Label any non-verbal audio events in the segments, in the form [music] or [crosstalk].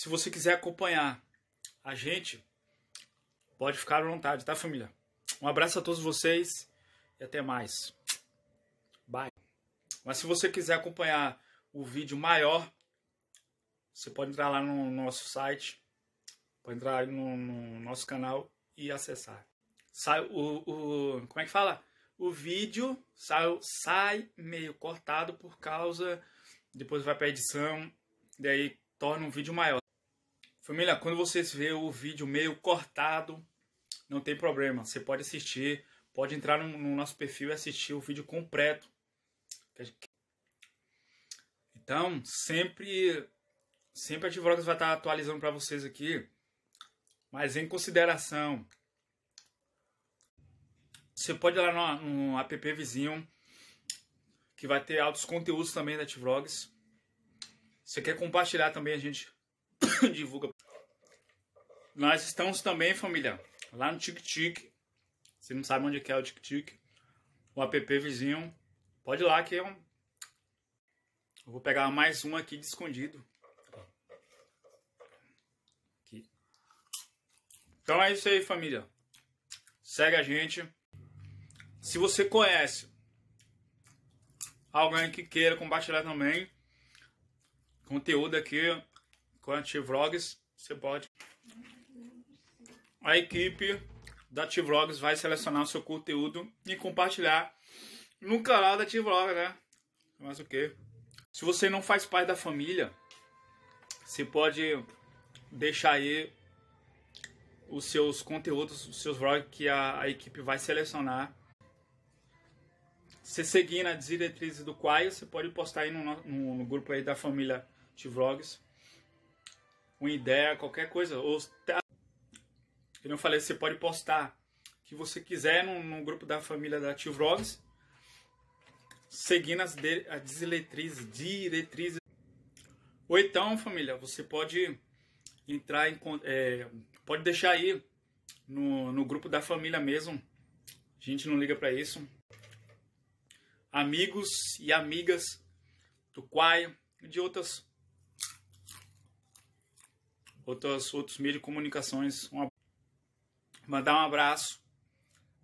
Se você quiser acompanhar a gente, pode ficar à vontade, tá, família? Um abraço a todos vocês e até mais. Bye. Mas se você quiser acompanhar o vídeo maior, você pode entrar lá no nosso site, pode entrar no, no nosso canal e acessar. Sai o, o como é que fala? O vídeo sai, sai meio cortado por causa depois vai para edição, daí torna um vídeo maior. Família, quando vocês vê o vídeo meio cortado, não tem problema. Você pode assistir, pode entrar no, nosso perfil e assistir o vídeo completo. Então, sempre, sempre a Advogados vai estar atualizando para vocês aqui. Mas em consideração, você pode ir lá no, no app vizinho, que vai ter altos conteúdos também da Advogados. Você quer compartilhar também, a gente [coughs] divulga. Nós estamos também, família, lá no TikTok. você não sabe onde é o TikTok, o app vizinho, pode ir lá que eu, é eu vou pegar mais um aqui de escondido. Aqui. Então é isso aí, família. Segue a gente. Se você conhece alguém que queira compartilhar também conteúdo aqui, t vlogs, você pode. A equipe da T-Vlogs vai selecionar o seu conteúdo e compartilhar no canal da T-Vlogs, né? Mas o que? Se você não faz parte da família, você pode deixar aí os seus conteúdos, os seus vlogs que a, a equipe vai selecionar. Se seguir nas diretrizes do Quai, você pode postar aí no, no, no grupo aí da família de vlogs uma ideia, qualquer coisa, ou eu não falei, você pode postar que você quiser no, no grupo da família da Tio Vlogs, seguindo as, de, as diretrizes, diretrizes. Ou então, família, você pode entrar em, é, pode deixar aí no, no grupo da família mesmo. A gente não liga para isso. Amigos e amigas do Quai, de outras outros meios de comunicações. Mandar um abraço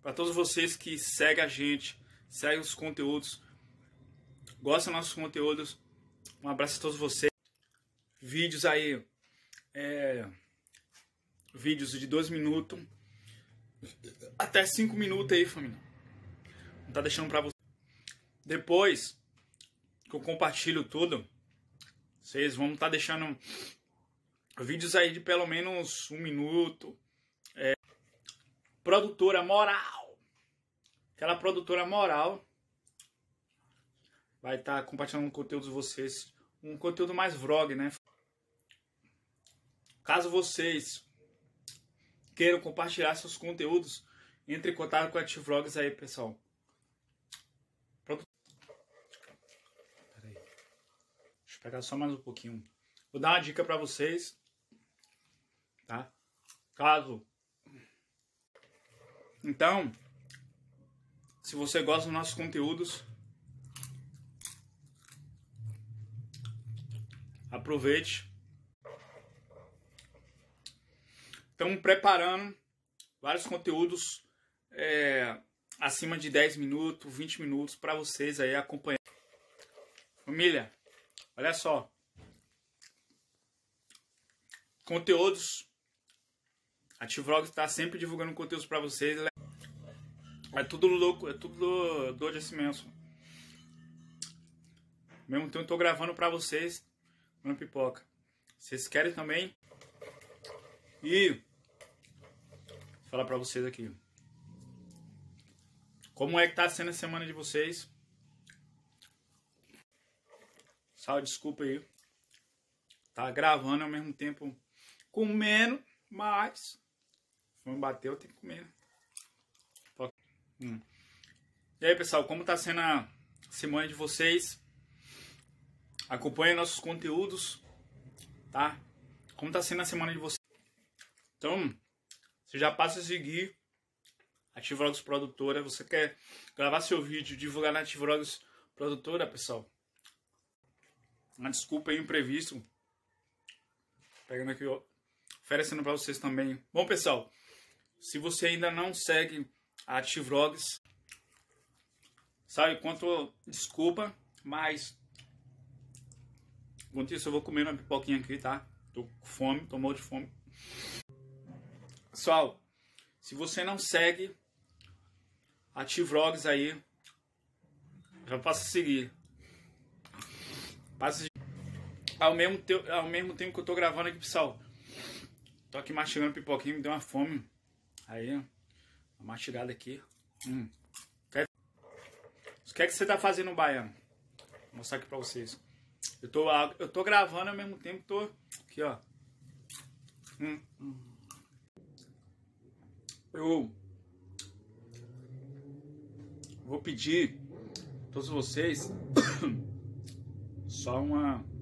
para todos vocês que seguem a gente, seguem os conteúdos, gostam dos nossos conteúdos. Um abraço a todos vocês. Vídeos aí, é, vídeos de dois minutos até cinco minutos aí, família. Não tá deixando pra vocês. Depois que eu compartilho tudo, vocês vão estar tá deixando Vídeos aí de pelo menos um minuto. É, produtora moral. Aquela produtora moral vai estar tá compartilhando um conteúdo de vocês. Um conteúdo mais vlog, né? Caso vocês queiram compartilhar seus conteúdos, entre em contato com a T-Vlogs aí, pessoal. Pronto. Peraí. Deixa eu pegar só mais um pouquinho. Vou dar uma dica para vocês tá? Caso. Então, se você gosta dos nossos conteúdos, aproveite. Estamos preparando vários conteúdos é, acima de 10 minutos, 20 minutos para vocês aí acompanhar. Família, olha só. Conteúdos a T-Vlog está sempre divulgando conteúdo para vocês. É, é tudo louco, é tudo dor de imenso. Assim mesmo tempo eu tô gravando para vocês uma pipoca. Vocês querem também? E falar para vocês aqui. Como é que tá sendo a semana de vocês? Salve, desculpa aí. Tá gravando ao mesmo tempo comendo, mas bater, eu tenho que comer. Hum. E aí, pessoal, como está sendo a semana de vocês? Acompanhe nossos conteúdos, tá? Como está sendo a semana de vocês? Então, você já passa a seguir a Tivrogs Produtora. Você quer gravar seu vídeo, divulgar na Tivrogs Produtora, pessoal? Uma desculpa aí, imprevisto. Pegando aqui, Oferecendo para vocês também. Bom, pessoal, se você ainda não segue a Ativrog's, sabe quanto desculpa, mas enquanto isso eu vou comer uma pipoquinha aqui, tá? Tô com fome, tô morto de fome. Pessoal, se você não segue a Tivrogs aí, já passa a seguir. Passa ao mesmo, ao mesmo tempo que eu tô gravando aqui, pessoal. Tô aqui mastigando pipoquinha, me deu uma fome. Aí, uma mastigada aqui. Hum. O que é que você tá fazendo no baiano? Vou mostrar aqui pra vocês. Eu tô, eu tô gravando ao mesmo tempo, tô aqui, ó. Hum. Eu vou pedir a todos vocês [coughs] só uma